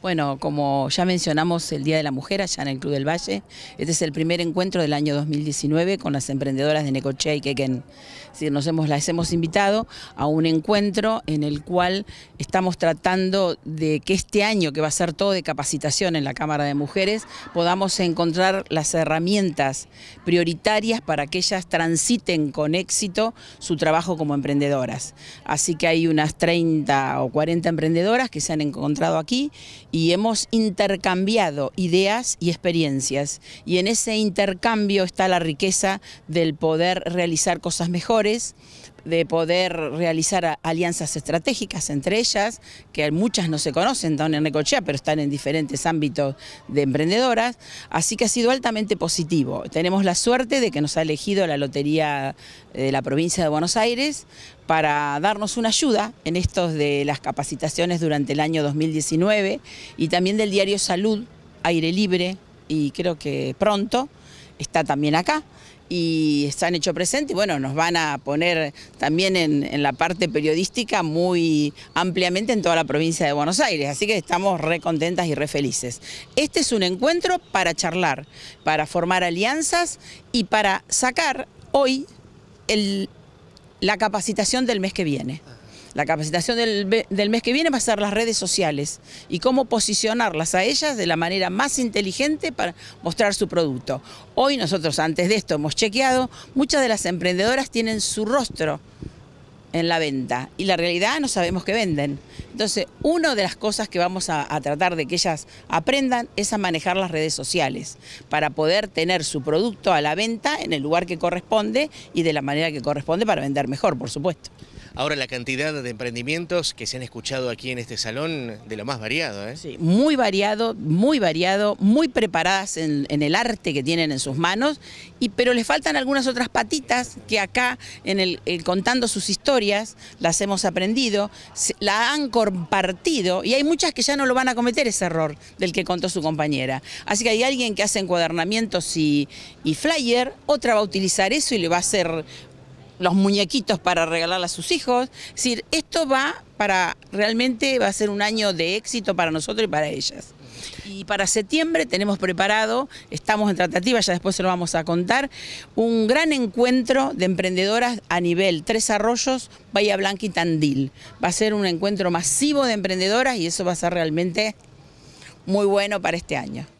Bueno, como ya mencionamos el Día de la Mujer allá en el Club del Valle, este es el primer encuentro del año 2019 con las emprendedoras de Necochea y Quequén. nos hemos, las hemos invitado a un encuentro en el cual estamos tratando de que este año, que va a ser todo de capacitación en la Cámara de Mujeres, podamos encontrar las herramientas prioritarias para que ellas transiten con éxito su trabajo como emprendedoras. Así que hay unas 30 o 40 emprendedoras que se han encontrado aquí y hemos intercambiado ideas y experiencias. Y en ese intercambio está la riqueza del poder realizar cosas mejores, de poder realizar alianzas estratégicas entre ellas, que muchas no se conocen, están en pero están en diferentes ámbitos de emprendedoras, así que ha sido altamente positivo. Tenemos la suerte de que nos ha elegido la Lotería de la Provincia de Buenos Aires para darnos una ayuda en estos de las capacitaciones durante el año 2019 y también del diario Salud, Aire Libre, y creo que pronto está también acá y están hecho presente y bueno, nos van a poner también en, la parte periodística muy ampliamente en toda la provincia de Buenos Aires, así que estamos re contentas y re felices. Este es un encuentro para charlar, para formar alianzas y para sacar hoy el, la capacitación del mes que viene. La capacitación del, mes que viene va a ser las redes sociales y cómo posicionarlas a ellas de la manera más inteligente para mostrar su producto. Hoy nosotros antes de esto hemos chequeado, muchas de las emprendedoras tienen su rostro en la venta y la realidad no sabemos qué venden. Entonces, una de las cosas que vamos a, tratar de que ellas aprendan es a manejar las redes sociales para poder tener su producto a la venta en el lugar que corresponde y de la manera que corresponde para vender mejor, por supuesto. Ahora la cantidad de emprendimientos que se han escuchado aquí en este salón, de lo más variado. ¿eh? Sí, muy variado, muy variado, muy preparadas en, el arte que tienen en sus manos, y, pero les faltan algunas otras patitas que acá, en el, contando sus historias, las hemos aprendido, la han compartido, y hay muchas que ya no lo van a cometer ese error del que contó su compañera. Así que hay alguien que hace encuadernamientos y, y flyer, otra va a utilizar eso y le va a hacer los muñequitos para regalar a sus hijos. Es decir, esto va para, realmente va a ser un año de éxito para nosotros y para ellas. Y para septiembre tenemos preparado, estamos en tratativa, ya después se lo vamos a contar, un gran encuentro de emprendedoras a nivel Tres Arroyos, Bahía Blanca y Tandil. Va a ser un encuentro masivo de emprendedoras y eso va a ser realmente muy bueno para este año.